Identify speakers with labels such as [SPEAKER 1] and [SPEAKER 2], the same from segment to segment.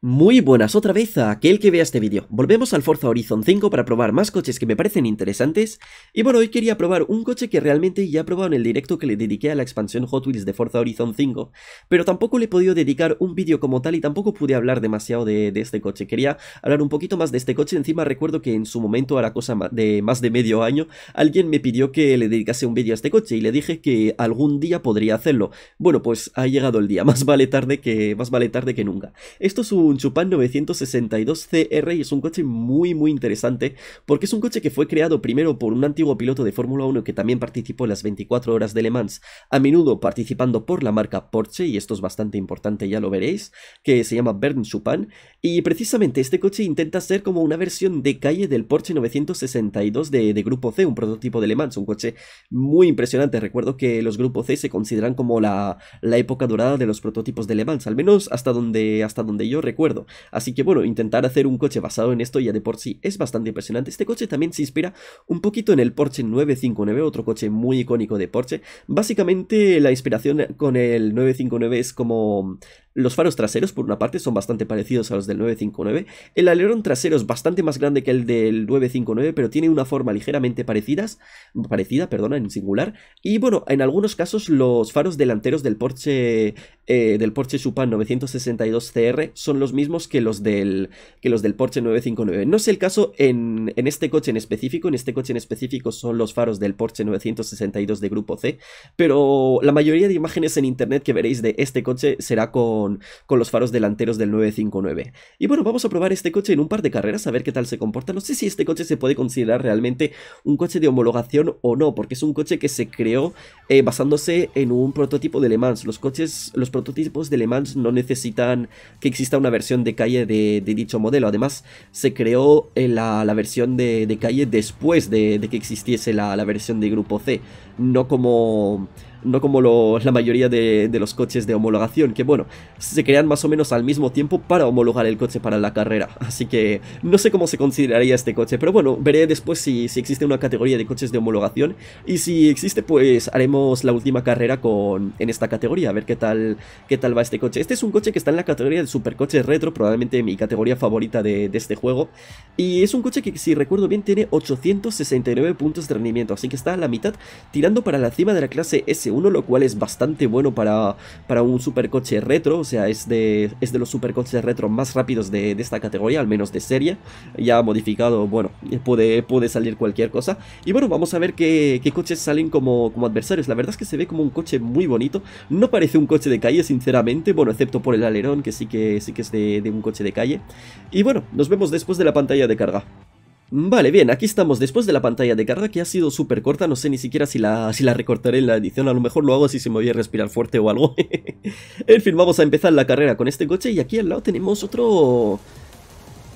[SPEAKER 1] Muy buenas otra vez a aquel que vea este vídeo. Volvemos al Forza Horizon 5 para probar más coches que me parecen interesantes. Y bueno, hoy quería probar un coche que realmente ya he probado en el directo que le dediqué a la expansión Hot Wheels de Forza Horizon 5. Pero tampoco le he podido dedicar un vídeo como tal y tampoco pude hablar demasiado de, este coche. Quería hablar un poquito más de este coche. Encima recuerdo que en su momento, a la cosa de más de medio año, alguien me pidió que le dedicase un vídeo a este coche y le dije que algún día podría hacerlo. Bueno, pues ha llegado el día. Más vale tarde que, más vale tarde que nunca. Esto es un un Chupan 962 CR y es un coche muy muy interesante porque es un coche que fue creado primero por un antiguo piloto de Fórmula 1 que también participó en las 24 horas de Le Mans, a menudo participando por la marca Porsche y esto es bastante importante ya lo veréis, que se llama Bernd Chupan y precisamente este coche intenta ser como una versión de calle del Porsche 962 de, Grupo C, un prototipo de Le Mans, un coche muy impresionante, recuerdo que los grupos C se consideran como la, época dorada de los prototipos de Le Mans, al menos hasta donde, hasta donde yo recuerdo Así que bueno, intentar hacer un coche basado en esto ya de por sí es bastante impresionante. Este coche también se inspira un poquito en el Porsche 959, otro coche muy icónico de Porsche. Básicamente la inspiración con el 959 es como los faros traseros, por una parte, son bastante parecidos a los del 959. El alerón trasero es bastante más grande que el del 959, pero tiene una forma ligeramente parecidas, parecida perdona, en singular. Y bueno, en algunos casos los faros delanteros del Porsche, eh, del Porsche Supan 962 CR son los mismos que los del, que los del Porsche 959. No es el caso en, este coche en específico, en este coche en específico son los faros del Porsche 962 de grupo C, pero la mayoría de imágenes en internet que veréis de este coche será con, con los faros delanteros del 959. Y bueno, vamos a probar este coche en un par de carreras, a ver qué tal se comporta. No sé si este coche se puede considerar realmente un coche de homologación o no, porque es un coche que se creó eh, basándose en un prototipo de Le Mans. Los coches, los prototipos de Le Mans no necesitan que exista una versión de calle de, dicho modelo. Además, se creó eh, la, versión de, calle después de, que existiese la versión de grupo C, no como no como la mayoría de, los coches de homologación, que bueno, se crean más o menos al mismo tiempo para homologar el coche para la carrera, así que no sé cómo se consideraría este coche, pero bueno, veré después si, si existe una categoría de coches de homologación y si existe pues haremos la última carrera con, en esta categoría, a ver qué tal, qué tal va este coche. Este es un coche que está en la categoría de supercoches retro, probablemente mi categoría favorita de, de este juego, y es un coche que si recuerdo bien tiene 869 puntos de rendimiento, así que está a la mitad tirando para la cima de la clase S uno lo cual es bastante bueno para, para un supercoche retro, o sea, es de, es de los supercoches retro más rápidos de, esta categoría, al menos de serie, ya modificado, bueno, puede, puede salir cualquier cosa, y bueno, vamos a ver qué, qué coches salen como, como adversarios, la verdad es que se ve como un coche muy bonito, no parece un coche de calle, sinceramente, bueno, excepto por el alerón, que sí que, sí que es de, de un coche de calle, y bueno, nos vemos después de la pantalla de carga. Vale, bien, aquí estamos después de la pantalla de carga que ha sido súper corta, no sé ni siquiera si la, si la recortaré en la edición, a lo mejor lo hago si se me a respirar fuerte o algo. en fin, vamos a empezar la carrera con este coche y aquí al lado tenemos otro...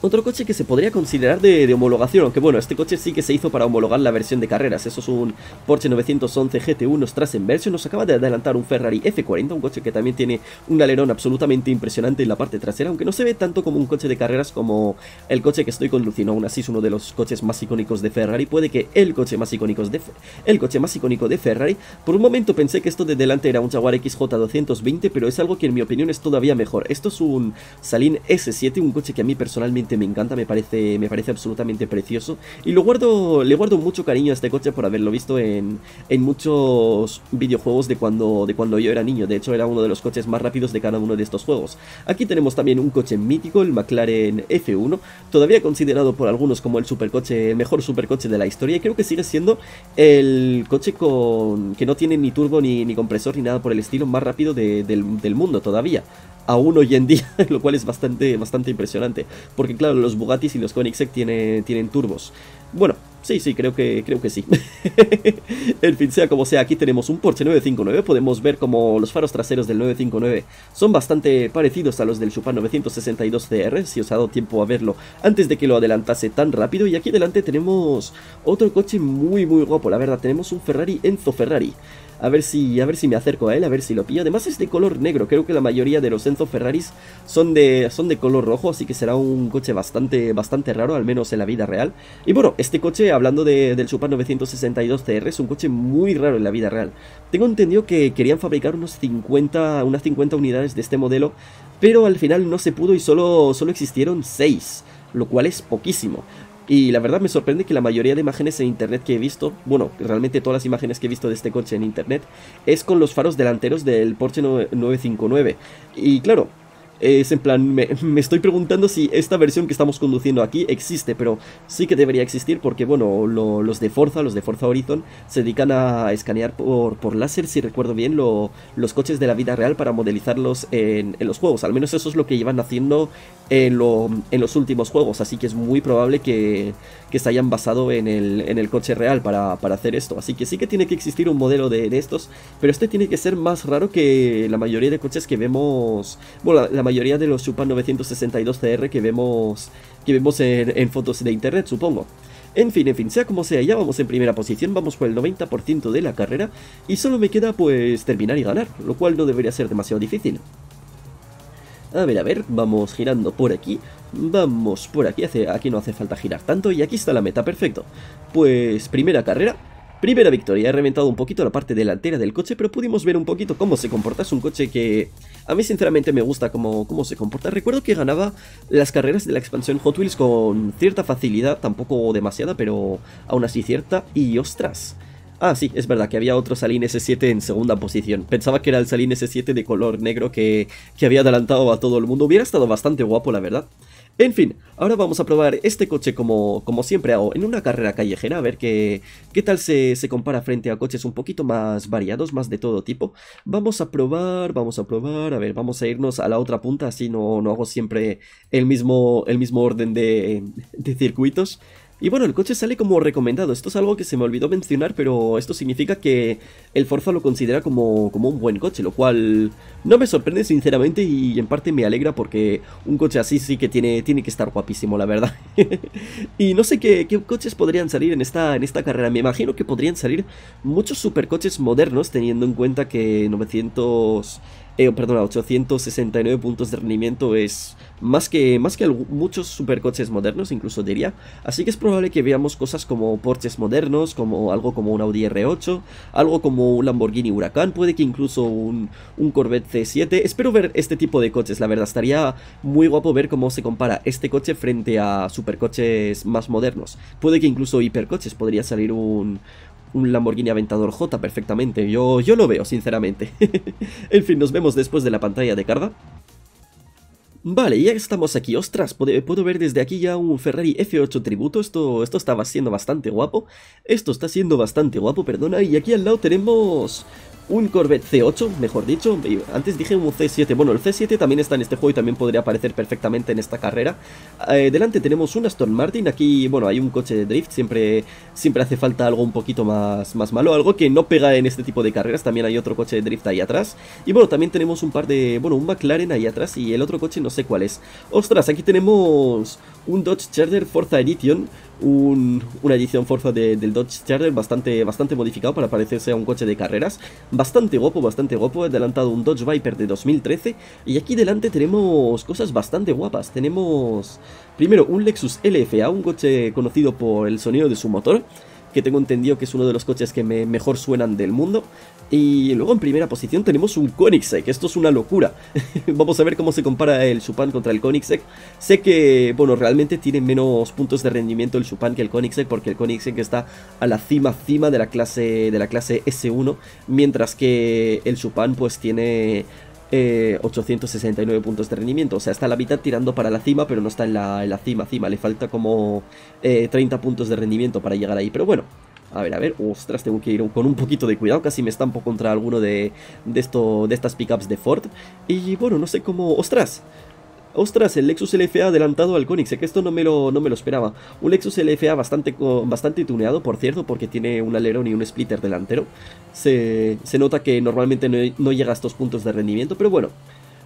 [SPEAKER 1] Otro coche que se podría considerar de, homologación, aunque bueno, este coche sí que se hizo para homologar la versión de carreras. Eso es un Porsche 911 GT1 Strassen Nos acaba de adelantar un Ferrari F40, un coche que también tiene un alerón absolutamente impresionante en la parte trasera, aunque no se ve tanto como un coche de carreras como el coche que estoy conduciendo. Aún así es uno de los coches más icónicos de Ferrari. Puede que el coche más icónico de, el coche más icónico de Ferrari. Por un momento pensé que esto de delante era un Jaguar XJ220, pero es algo que en mi opinión es todavía mejor. Esto es un Salin S7, un coche que a mí personalmente me encanta, me parece, me parece absolutamente precioso. Y lo guardo, le guardo mucho cariño a este coche por haberlo visto en, muchos videojuegos de cuando, de cuando yo era niño. De hecho, era uno de los coches más rápidos de cada uno de estos juegos. Aquí tenemos también un coche mítico, el McLaren F1, todavía considerado por algunos como el supercoche, mejor supercoche de la historia. Y creo que sigue siendo el coche con, que no tiene ni turbo, ni, ni compresor, ni nada por el estilo, más rápido del, del mundo todavía aún hoy en día, lo cual es bastante, bastante impresionante. Porque claro, los Bugattis y los Koenigsegg tienen, tienen turbos. Bueno, sí, sí, creo que, creo que sí. en fin, sea como sea, aquí tenemos un Porsche 959. Podemos ver como los faros traseros del 959 son bastante parecidos a los del Chopin 962CR, si os ha dado tiempo a verlo antes de que lo adelantase tan rápido. Y aquí delante tenemos otro coche muy, muy guapo, la verdad. Tenemos un Ferrari Enzo Ferrari. A ver si, a ver si me acerco a él, a ver si lo pillo. Además es de color negro, creo que la mayoría de los Enzo Ferraris son de, son de color rojo, así que será un coche bastante, bastante raro, al menos en la vida real. Y bueno, este coche, hablando del Super 962 CR, es un coche muy raro en la vida real. Tengo entendido que querían fabricar unos 50, unas 50 unidades de este modelo, pero al final no se pudo y solo, solo existieron 6 lo cual es poquísimo. Y la verdad me sorprende que la mayoría de imágenes en internet que he visto, bueno, realmente todas las imágenes que he visto de este coche en internet, es con los faros delanteros del Porsche 959. Y claro, es en plan, me, estoy preguntando si esta versión que estamos conduciendo aquí existe, pero sí que debería existir porque, bueno, los de Forza, los de Forza Horizon, se dedican a escanear por, láser, si recuerdo bien, los coches de la vida real para modelizarlos en, los juegos. Al menos eso es lo que llevan haciendo en, los últimos juegos, así que es muy probable que, que se hayan basado en el, coche real para, hacer esto. Así que sí que tiene que existir un modelo de, estos, pero este tiene que ser más raro que la mayoría de coches que vemos, bueno, la mayoría de los Super 962CR que vemos, que vemos en, fotos de internet, supongo. En fin, en fin, sea como sea, ya vamos en primera posición, vamos por el 90% de la carrera y solo me queda pues terminar y ganar, lo cual no debería ser demasiado difícil. A ver, a ver, vamos girando por aquí, vamos por aquí, hace, aquí no hace falta girar tanto y aquí está la meta, perfecto. Pues primera carrera, primera victoria, he reventado un poquito la parte delantera del coche, pero pudimos ver un poquito cómo se comporta, es un coche que a mí sinceramente me gusta cómo, cómo se comporta. Recuerdo que ganaba las carreras de la expansión Hot Wheels con cierta facilidad, tampoco demasiada, pero aún así cierta. Y ostras. Ah, sí, es verdad que había otro Salin S7 en segunda posición. Pensaba que era el Salin S7 de color negro que, que había adelantado a todo el mundo. Hubiera estado bastante guapo, la verdad. En fin, ahora vamos a probar este coche como, como siempre hago en una carrera callejera, a ver qué, qué tal se, compara frente a coches un poquito más variados, más de todo tipo. Vamos a probar, vamos a probar, a ver, vamos a irnos a la otra punta, así no, no hago siempre el mismo, el mismo orden de, de circuitos. Y bueno, el coche sale como recomendado. Esto es algo que se me olvidó mencionar, pero esto significa que el Forza lo considera como, como un buen coche, lo cual no me sorprende sinceramente y en parte me alegra porque un coche así sí que tiene, tiene que estar guapísimo, la verdad. y no sé qué, coches podrían salir en esta, en esta carrera. Me imagino que podrían salir muchos supercoches modernos teniendo en cuenta que 900 eh, perdona, 869 puntos de rendimiento es más que, más que muchos supercoches modernos, incluso diría. Así que es probable que veamos cosas como Porsches modernos, como algo como un Audi R8, algo como un Lamborghini Huracán, puede que incluso un, un Corvette C7. Espero ver este tipo de coches, la verdad. Estaría muy guapo ver cómo se compara este coche frente a supercoches más modernos. Puede que incluso hipercoches, podría salir un, un Lamborghini Aventador J perfectamente. Yo, yo lo veo, sinceramente. en fin, nos vemos después de la pantalla de carga. Vale, ya estamos aquí. Ostras, puedo ver desde aquí ya un Ferrari F8 tributo. Esto, esto estaba siendo bastante guapo. Esto está siendo bastante guapo, perdona. Y aquí al lado tenemos un Corvette C8, mejor dicho. Antes dije un C7. Bueno, el C7 también está en este juego y también podría aparecer perfectamente en esta carrera. Eh, delante tenemos un Aston Martin. Aquí, bueno, hay un coche de drift. Siempre, siempre hace falta algo un poquito más, más malo. Algo que no pega en este tipo de carreras. También hay otro coche de drift ahí atrás. Y bueno, también tenemos un par de... Bueno, un McLaren ahí atrás. Y el otro coche no cuál es. Ostras, aquí tenemos un Dodge Charger Forza Edition, una edición Forza del Dodge Charger bastante, bastante modificado para parecerse a un coche de carreras. Bastante guapo, bastante guapo. He adelantado un Dodge Viper de 2013. Y aquí delante tenemos cosas bastante guapas. Tenemos primero un Lexus LFA, un coche conocido por el sonido de su motor que tengo entendido que es uno de los coches que mejor suenan del mundo. Y luego en primera posición tenemos un Koenigsegg, esto es una locura. Vamos a ver cómo se compara el Supan contra el Koenigsegg. Sé que, bueno, realmente tiene menos puntos de rendimiento el Supan que el Koenigsegg, porque el Koenigsegg está a la cima, cima de la clase, de la clase S1, mientras que el Supan pues tiene eh, 869 puntos de rendimiento. O sea, está la mitad tirando para la cima, pero no está en la, cima, cima. Le falta como 30 eh, puntos de rendimiento para llegar ahí. Pero bueno, a ver, a ver. Ostras, tengo que ir con un poquito de cuidado. Casi me estampo contra alguno de, de, esto, de estas pickups de Ford. Y bueno, no sé cómo... ¡Ostras! Ostras, el Lexus LFA adelantado al Koenigsegg, que esto no me lo, no me lo esperaba. Un Lexus LFA bastante, bastante tuneado, por cierto, porque tiene un alerón y un splitter delantero. Se, se nota que normalmente no, llega a estos puntos de rendimiento, pero bueno,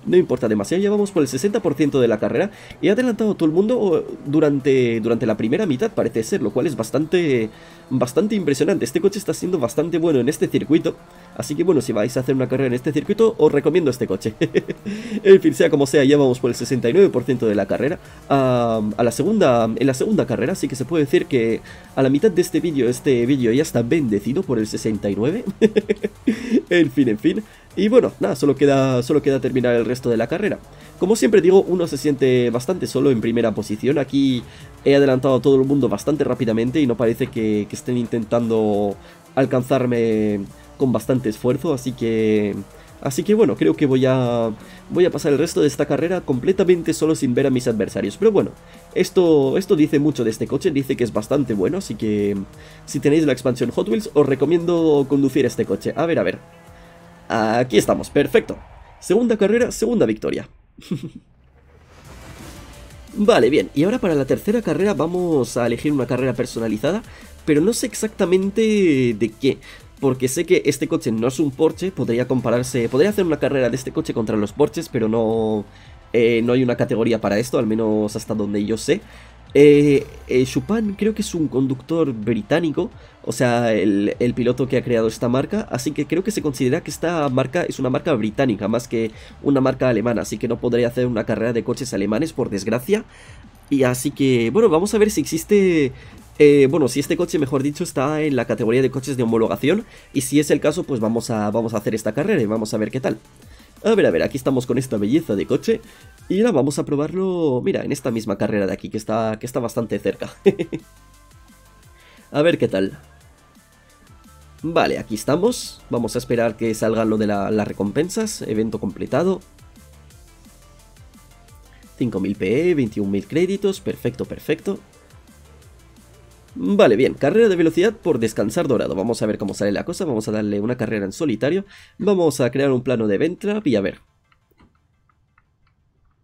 [SPEAKER 1] no importa demasiado, ya vamos por el 60% de la carrera y ha adelantado a todo el mundo durante, durante la primera mitad, parece ser, lo cual es bastante, bastante impresionante. Este coche está siendo bastante bueno en este circuito. Así que bueno, si vais a hacer una carrera en este circuito, os recomiendo este coche. en fin, sea como sea, ya vamos por el 69% de la carrera. A, la segunda, en la segunda carrera, así que se puede decir que a la mitad de este vídeo, este vídeo ya está bendecido por el 69. en fin, en fin. Y bueno, nada, solo queda, solo queda terminar el resto de la carrera. Como siempre digo, uno se siente bastante solo en primera posición. Aquí he adelantado a todo el mundo bastante rápidamente y no parece que, estén intentando alcanzarme con bastante esfuerzo, así que... Así que bueno, creo que voy a, voy a pasar el resto de esta carrera completamente solo sin ver a mis adversarios. Pero bueno, esto, esto dice mucho de este coche, dice que es bastante bueno, así que si tenéis la expansión Hot Wheels os recomiendo conducir este coche. A ver, a ver. Aquí estamos, perfecto. Segunda carrera, segunda victoria. Vale, bien, y ahora para la tercera carrera vamos a elegir una carrera personalizada, pero no sé exactamente de qué, porque sé que este coche no es un Porsche, podría compararse, podría hacer una carrera de este coche contra los Porsches, pero no, eh, no hay una categoría para esto, al menos hasta donde yo sé. Eh, eh creo que es un conductor británico, o sea, el, piloto que ha creado esta marca. Así que creo que se considera que esta marca es una marca británica más que una marca alemana. Así que no podría hacer una carrera de coches alemanes, por desgracia. Y así que, bueno, vamos a ver si existe... Eh, bueno, si este coche, mejor dicho, está en la categoría de coches de homologación. Y si es el caso, pues vamos a, vamos a hacer esta carrera y vamos a ver qué tal. A ver, a ver, aquí estamos con esta belleza de coche. Y ahora vamos a probarlo, mira, en esta misma carrera de aquí, que está, que está bastante cerca. a ver qué tal. Vale, aquí estamos. Vamos a esperar que salgan lo de las recompensas. Evento completado. 5.000 PE, 21.000 créditos. Perfecto, perfecto. Vale, bien. Carrera de velocidad por descansar dorado. Vamos a ver cómo sale la cosa. Vamos a darle una carrera en solitario. Vamos a crear un plano de ventra y a ver.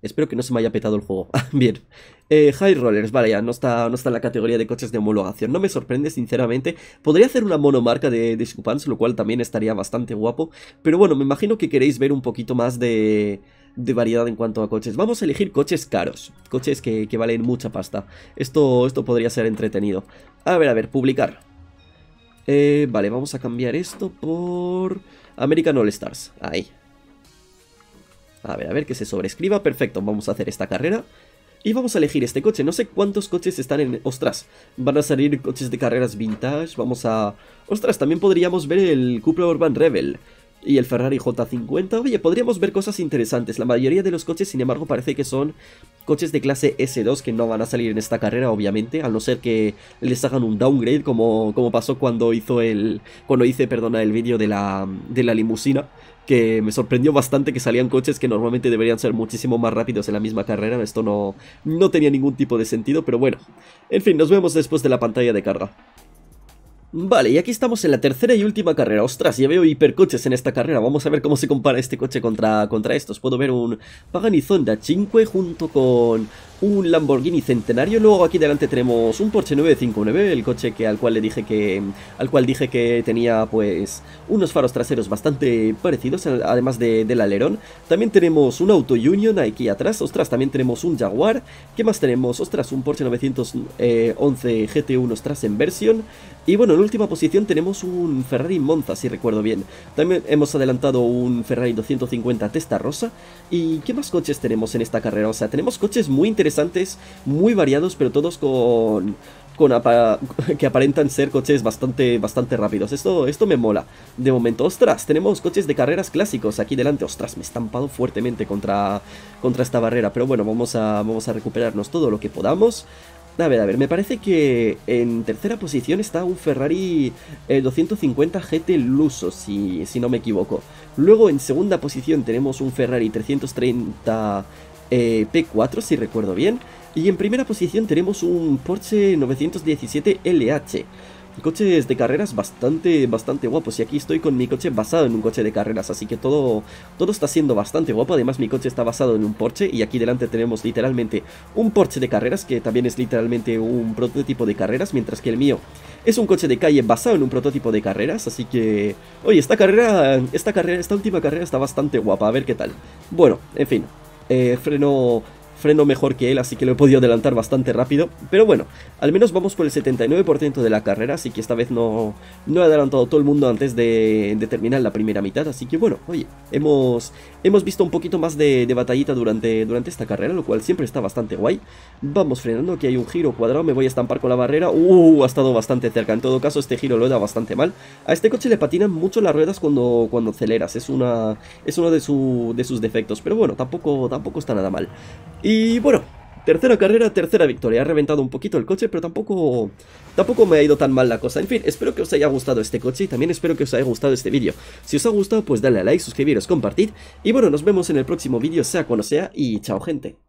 [SPEAKER 1] Espero que no se me haya petado el juego. Ah, bien. Eh, high Rollers, vale, ya no está, no está en la categoría de coches de homologación. No me sorprende, sinceramente. Podría hacer una monomarca de, de lo cual también estaría bastante guapo. Pero bueno, me imagino que queréis ver un poquito más de, de variedad en cuanto a coches. Vamos a elegir coches caros. Coches que, que valen mucha pasta. Esto, esto podría ser entretenido. A ver, a ver, publicar. Eh, vale, vamos a cambiar esto por... American All Stars. Ahí, a ver, a ver, que se sobrescriba. Perfecto, vamos a hacer esta carrera. Y vamos a elegir este coche. No sé cuántos coches están en... Ostras, van a salir coches de carreras vintage. Vamos a... Ostras, también podríamos ver el Cupra Urban Rebel. Y el Ferrari J50. Oye, podríamos ver cosas interesantes. La mayoría de los coches, sin embargo, parece que son coches de clase S2 que no van a salir en esta carrera, obviamente. A no ser que les hagan un downgrade, como, como pasó cuando hizo el... Cuando hice, perdona, el vídeo de la, de la limusina que me sorprendió bastante que salían coches que normalmente deberían ser muchísimo más rápidos en la misma carrera. Esto no, no tenía ningún tipo de sentido, pero bueno. En fin, nos vemos después de la pantalla de carga. Vale, y aquí estamos en la tercera y última carrera. Ostras, ya veo hipercoches en esta carrera. Vamos a ver cómo se compara este coche contra, contra estos. Puedo ver un Pagani Zonda 5 junto con un Lamborghini centenario. Luego aquí delante tenemos un Porsche 959, el coche que, al cual le dije que. al cual dije que tenía pues unos faros traseros bastante parecidos, además de, del alerón. También tenemos un Auto Union aquí atrás. Ostras, también tenemos un Jaguar. ¿Qué más tenemos? Ostras, un Porsche 911 GT1 ostras en versión. Y bueno, en última posición tenemos un Ferrari Monza, si recuerdo bien. También hemos adelantado un Ferrari 250 Testa Rosa. ¿Y qué más coches tenemos en esta carrera? O sea, tenemos coches muy interesantes muy variados, pero todos con, con que aparentan ser coches bastante, bastante rápidos. Esto, esto me mola. De momento, ostras, tenemos coches de carreras clásicos aquí delante. Ostras, me he estampado fuertemente contra, contra esta barrera, pero bueno, vamos a, vamos a recuperarnos todo lo que podamos. A ver, a ver, me parece que en tercera posición está un Ferrari 250 eh, GT Luso, si, si no me equivoco. Luego en segunda posición tenemos un Ferrari 330 eh, P4 si recuerdo bien. Y en primera posición tenemos un Porsche 917 LH. Coches de carreras bastante, bastante guapos y aquí estoy con mi coche basado en un coche de carreras, así que todo, todo está siendo bastante guapo, además mi coche está basado en un Porsche y aquí delante tenemos literalmente un Porsche de carreras que también es literalmente un prototipo de carreras, mientras que el mío es un coche de calle basado en un prototipo de carreras, así que... Oye, esta carrera, esta carrera, esta última carrera está bastante guapa, a ver qué tal. Bueno, en fin, eh, freno freno mejor que él, así que lo he podido adelantar bastante rápido. Pero bueno, al menos vamos por el 79% de la carrera, así que esta vez no, no he adelantado todo el mundo antes de, terminar la primera mitad. Así que bueno, oye, hemos, hemos visto un poquito más de, batallita durante, durante esta carrera, lo cual siempre está bastante guay. Vamos frenando, aquí hay un giro cuadrado, me voy a estampar con la barrera. Uh, ha estado bastante cerca, en todo caso este giro lo he dado bastante mal. A este coche le patinan mucho las ruedas cuando, cuando aceleras, es, una, es uno de, de sus defectos, pero bueno, tampoco, tampoco está nada mal. Y bueno, Tercera carrera, tercera victoria. Ha reventado un poquito el coche, pero tampoco, tampoco me ha ido tan mal la cosa. En fin, espero que os haya gustado este coche y también espero que os haya gustado este vídeo. Si os ha gustado, pues dale a like, suscribiros, compartid. Y bueno, nos vemos en el próximo vídeo, sea cuando sea, y chao gente.